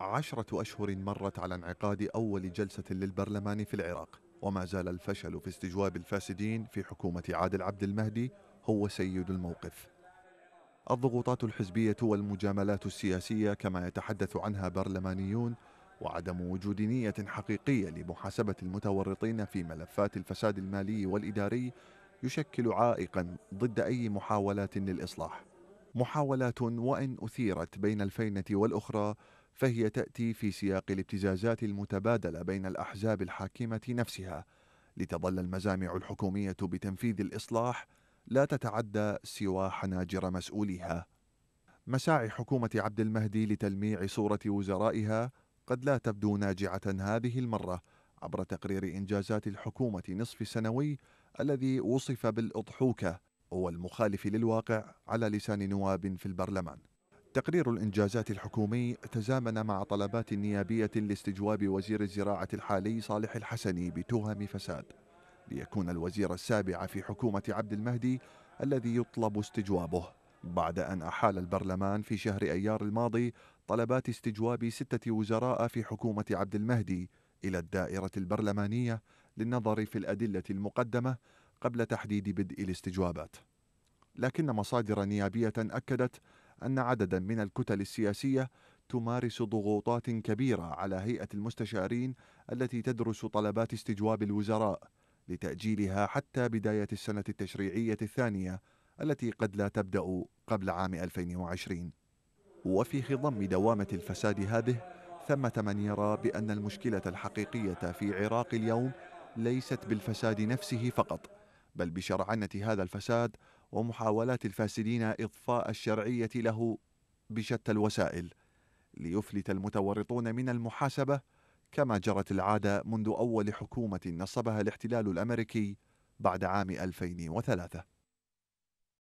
عشرة أشهر مرت على انعقاد أول جلسة للبرلمان في العراق وما زال الفشل في استجواب الفاسدين في حكومة عادل عبد المهدي هو سيد الموقف الضغوطات الحزبية والمجاملات السياسية كما يتحدث عنها برلمانيون وعدم وجود نية حقيقية لمحاسبة المتورطين في ملفات الفساد المالي والإداري يشكل عائقا ضد أي محاولات للإصلاح محاولات وإن أثيرت بين الفينة والأخرى فهي تأتي في سياق الابتزازات المتبادلة بين الأحزاب الحاكمة نفسها لتظل المزامع الحكومية بتنفيذ الإصلاح لا تتعدى سوى حناجر مسؤوليها. مساعي حكومة عبد المهدي لتلميع صورة وزرائها قد لا تبدو ناجعة هذه المرة عبر تقرير إنجازات الحكومة نصف السنوي الذي وصف بالأضحوكة والمخالف للواقع على لسان نواب في البرلمان. تقرير الإنجازات الحكومي تزامن مع طلبات نيابية لاستجواب وزير الزراعة الحالي صالح الحسني بتهم فساد ليكون الوزير السابع في حكومة عبد المهدي الذي يطلب استجوابه بعد أن أحال البرلمان في شهر أيار الماضي طلبات استجواب ستة وزراء في حكومة عبد المهدي إلى الدائرة البرلمانية للنظر في الأدلة المقدمة قبل تحديد بدء الاستجوابات لكن مصادر نيابية أكدت أن عددا من الكتل السياسية تمارس ضغوطات كبيرة على هيئة المستشارين التي تدرس طلبات استجواب الوزراء لتأجيلها حتى بداية السنة التشريعية الثانية التي قد لا تبدأ قبل عام 2020 وفي خضم دوامة الفساد هذه ثمة من يرى بأن المشكلة الحقيقية في عراق اليوم ليست بالفساد نفسه فقط بل بشرعنة هذا الفساد ومحاولات الفاسدين إضفاء الشرعية له بشتى الوسائل ليفلت المتورطون من المحاسبة كما جرت العادة منذ أول حكومة نصبها الاحتلال الأمريكي بعد عام 2003